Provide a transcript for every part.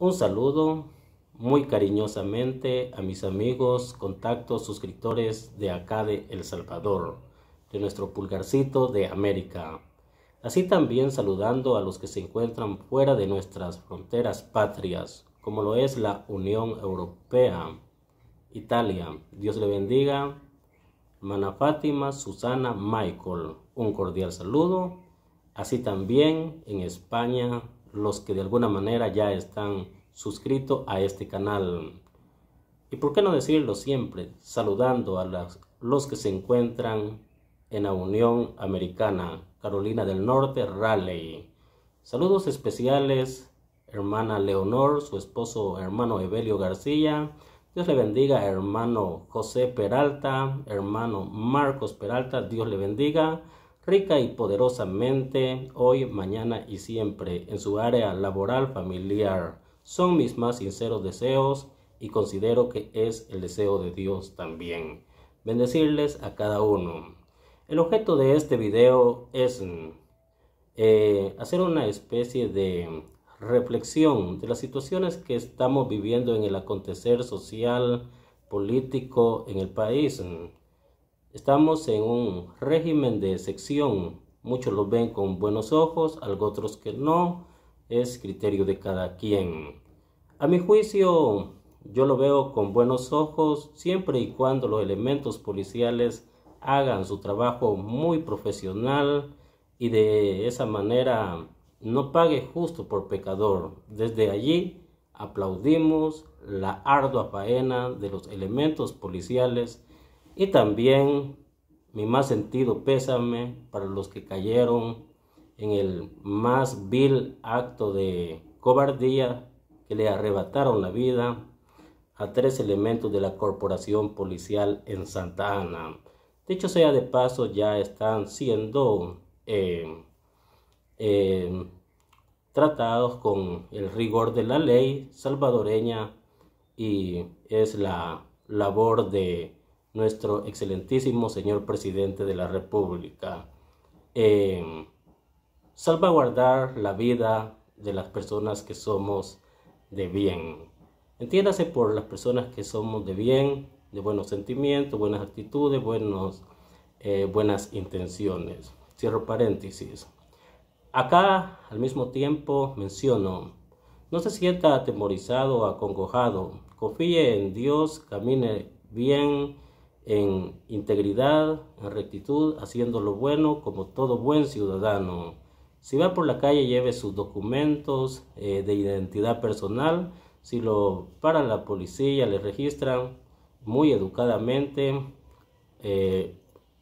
Un saludo muy cariñosamente a mis amigos, contactos, suscriptores de acá de El Salvador, de nuestro pulgarcito de América. Así también saludando a los que se encuentran fuera de nuestras fronteras patrias, como lo es la Unión Europea, Italia. Dios le bendiga. hermana Fátima, Susana, Michael. Un cordial saludo. Así también en España, los que de alguna manera ya están suscritos a este canal. Y por qué no decirlo siempre, saludando a los que se encuentran en la Unión Americana, Carolina del Norte, Raleigh. Saludos especiales, hermana Leonor, su esposo hermano Evelio García. Dios le bendiga, hermano José Peralta, hermano Marcos Peralta, Dios le bendiga rica y poderosamente hoy, mañana y siempre en su área laboral familiar. Son mis más sinceros deseos y considero que es el deseo de Dios también. Bendecirles a cada uno. El objeto de este video es eh, hacer una especie de reflexión de las situaciones que estamos viviendo en el acontecer social, político en el país Estamos en un régimen de excepción, Muchos lo ven con buenos ojos, otros que no. Es criterio de cada quien. A mi juicio, yo lo veo con buenos ojos siempre y cuando los elementos policiales hagan su trabajo muy profesional y de esa manera no pague justo por pecador. Desde allí aplaudimos la ardua faena de los elementos policiales y también mi más sentido pésame para los que cayeron en el más vil acto de cobardía que le arrebataron la vida a tres elementos de la corporación policial en Santa Ana. Dicho sea de paso, ya están siendo eh, eh, tratados con el rigor de la ley salvadoreña y es la labor de nuestro excelentísimo señor presidente de la República, eh, salvaguardar la vida de las personas que somos de bien. Entiéndase por las personas que somos de bien, de buenos sentimientos, buenas actitudes, buenos, eh, buenas intenciones. Cierro paréntesis. Acá, al mismo tiempo, menciono, no se sienta atemorizado o acongojado, confíe en Dios, camine bien, en integridad, en rectitud, haciendo lo bueno como todo buen ciudadano. Si va por la calle, lleve sus documentos eh, de identidad personal. Si lo para la policía, le registran muy educadamente. Eh,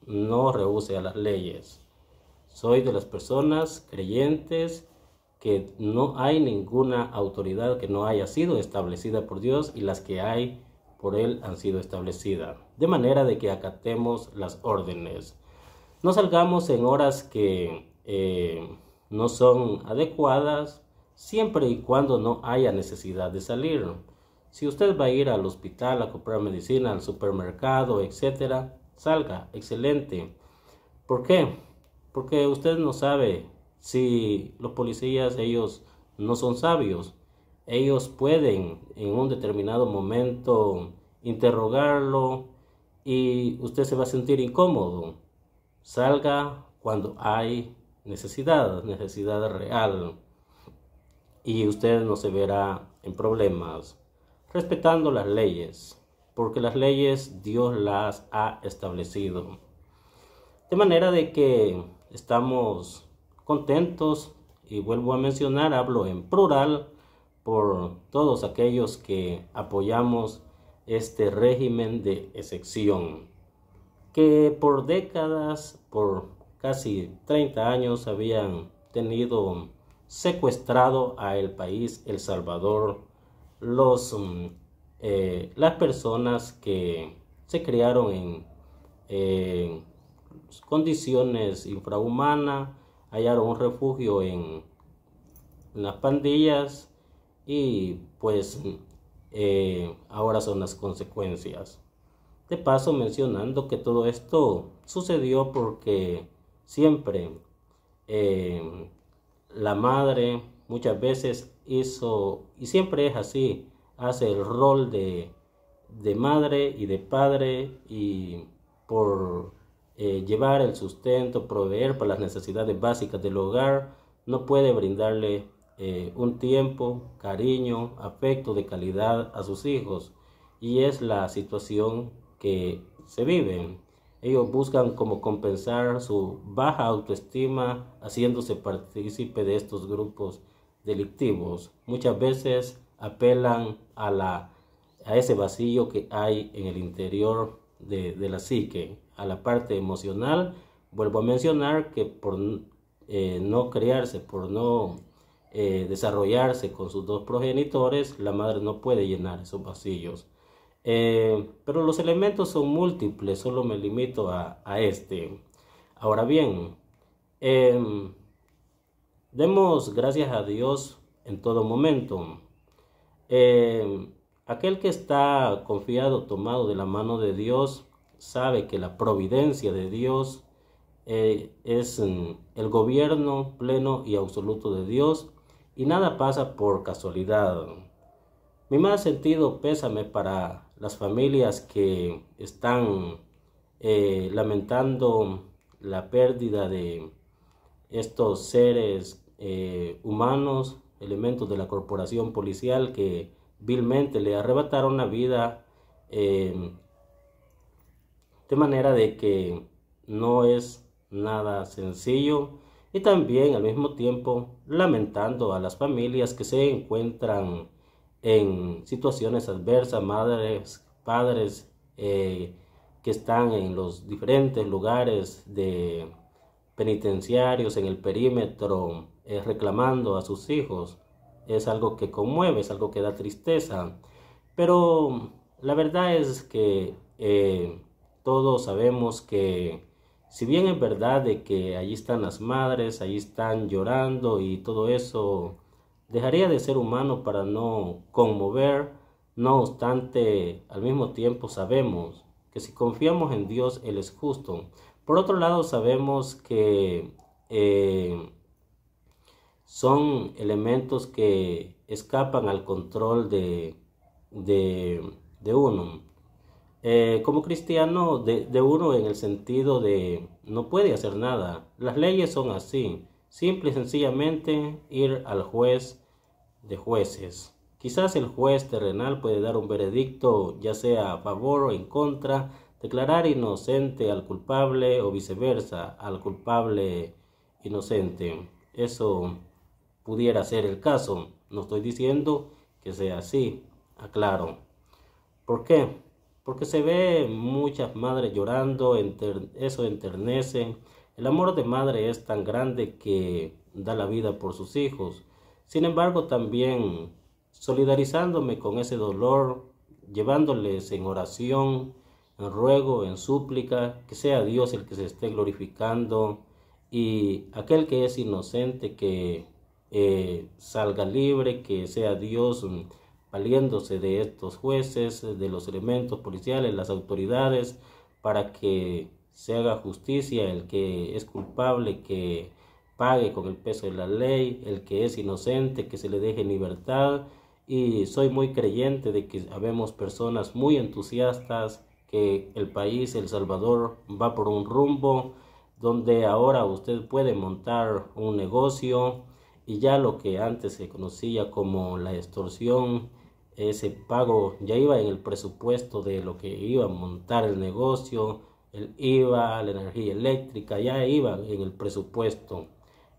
no rehúse a las leyes. Soy de las personas creyentes que no hay ninguna autoridad que no haya sido establecida por Dios y las que hay por él han sido establecidas, de manera de que acatemos las órdenes. No salgamos en horas que eh, no son adecuadas, siempre y cuando no haya necesidad de salir. Si usted va a ir al hospital a comprar medicina, al supermercado, etc., salga, excelente. ¿Por qué? Porque usted no sabe si los policías, ellos no son sabios ellos pueden en un determinado momento interrogarlo y usted se va a sentir incómodo. Salga cuando hay necesidad, necesidad real. Y usted no se verá en problemas, respetando las leyes, porque las leyes Dios las ha establecido. De manera de que estamos contentos, y vuelvo a mencionar, hablo en plural, por todos aquellos que apoyamos este régimen de excepción, que por décadas, por casi 30 años, habían tenido secuestrado a el país El Salvador los, mm, eh, las personas que se criaron en condiciones infrahumanas, hallaron refugio en las pandillas, y pues eh, ahora son las consecuencias. De paso mencionando que todo esto sucedió porque siempre eh, la madre muchas veces hizo, y siempre es así, hace el rol de, madre y de padre y por eh, llevar el sustento, proveer para las necesidades básicas del hogar, no puede brindarle eh, un tiempo, cariño, afecto de calidad a sus hijos. Y es la situación que se vive. Ellos buscan como compensar su baja autoestima haciéndose partícipe de estos grupos delictivos. Muchas veces apelan a, la, a ese vacío que hay en el interior de, la psique, a la parte emocional. Vuelvo a mencionar que por eh, no crearse, por no eh, desarrollarse con sus dos progenitores, la madre no puede llenar esos vacíos. Eh, pero los elementos son múltiples, solo me limito a, este. Ahora bien, em, demos gracias a Dios en todo momento. Em, aquel que está confiado, tomado de la mano de Dios, sabe que la providencia de Dios eh, es mm, el gobierno pleno y absoluto de Dios y nada pasa por casualidad. Mi más sentido pésame para las familias que están eh, lamentando la pérdida de estos seres eh, humanos, elementos de la corporación policial que vilmente le arrebataron la vida eh, de manera de que no es nada sencillo y también al mismo tiempo lamentando a las familias que se encuentran en situaciones adversas, madres, padres eh, que están en los diferentes lugares de penitenciarios, en el perímetro, eh, reclamando a sus hijos. Es algo que conmueve, es algo que da tristeza. Pero la verdad es que eh, todos sabemos que si bien es verdad de que allí están las madres, allí están llorando y todo eso, dejaría de ser humano para no conmover, no obstante, al mismo tiempo sabemos que si confiamos en Dios, Él es justo. Por otro lado, sabemos que eh, son elementos que escapan al control de, de, de uno. Eh, como cristiano de, de, uno en el sentido de no puede hacer nada. Las leyes son así. Simple y sencillamente ir al juez de jueces. Quizás el juez terrenal puede dar un veredicto ya sea a favor o en contra, declarar inocente al culpable o viceversa, al culpable inocente. Eso pudiera ser el caso. No estoy diciendo que sea así, aclaro. ¿Por qué? porque se ve muchas madres llorando, eso enternece. El amor de madre es tan grande que da la vida por sus hijos. Sin embargo, también solidarizándome con ese dolor, llevándoles en oración, en ruego, en súplica, que sea Dios el que se esté glorificando y aquel que es inocente que eh, salga libre, que sea Dios mm, valiéndose de estos jueces, de los elementos policiales, las autoridades, para que se haga justicia, el que es culpable que pague con el peso de la ley, el que es inocente que se le deje en libertad. Y soy muy creyente de que habemos personas muy entusiastas, que el país, El Salvador, va por un rumbo donde ahora usted puede montar un negocio y ya lo que antes se conocía como la extorsión, ese pago ya iba en el presupuesto de lo que iba a montar el negocio, el IVA, la energía eléctrica, ya iba en el presupuesto.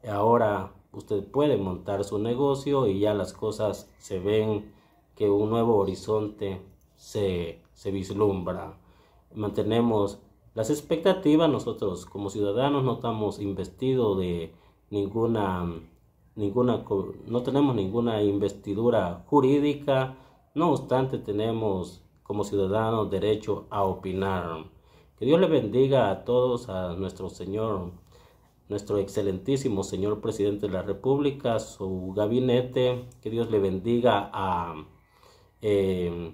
Ahora usted puede montar su negocio y ya las cosas se ven que un nuevo horizonte se, se vislumbra. Mantenemos las expectativas, nosotros como ciudadanos no estamos investidos de ninguna, ninguna, no tenemos ninguna investidura jurídica, no obstante, tenemos como ciudadanos derecho a opinar. Que Dios le bendiga a todos, a nuestro Señor, nuestro excelentísimo señor presidente de la República, su gabinete. Que Dios le bendiga a, eh,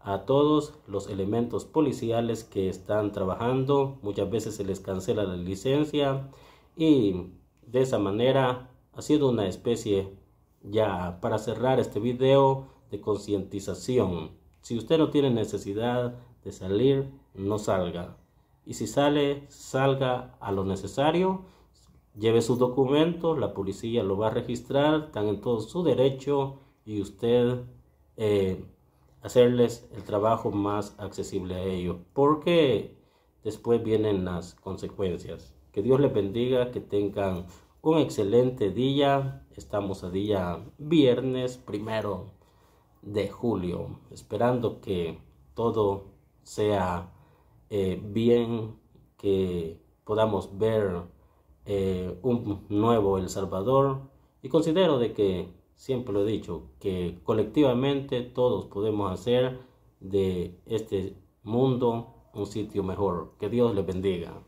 a todos los elementos policiales que están trabajando. Muchas veces se les cancela la licencia y de esa manera ha sido una especie ya para cerrar este video de concientización. Si usted no tiene necesidad de salir, no salga. Y si sale, salga a lo necesario, lleve sus documentos, la policía lo va a registrar, están en todo su derecho y usted eh, hacerles el trabajo más accesible a ellos, porque después vienen las consecuencias. Que Dios les bendiga, que tengan un excelente día. Estamos a día viernes primero de julio, esperando que todo sea eh, bien, que podamos ver eh, un nuevo El Salvador y considero de que, siempre lo he dicho, que colectivamente todos podemos hacer de este mundo un sitio mejor. Que Dios les bendiga.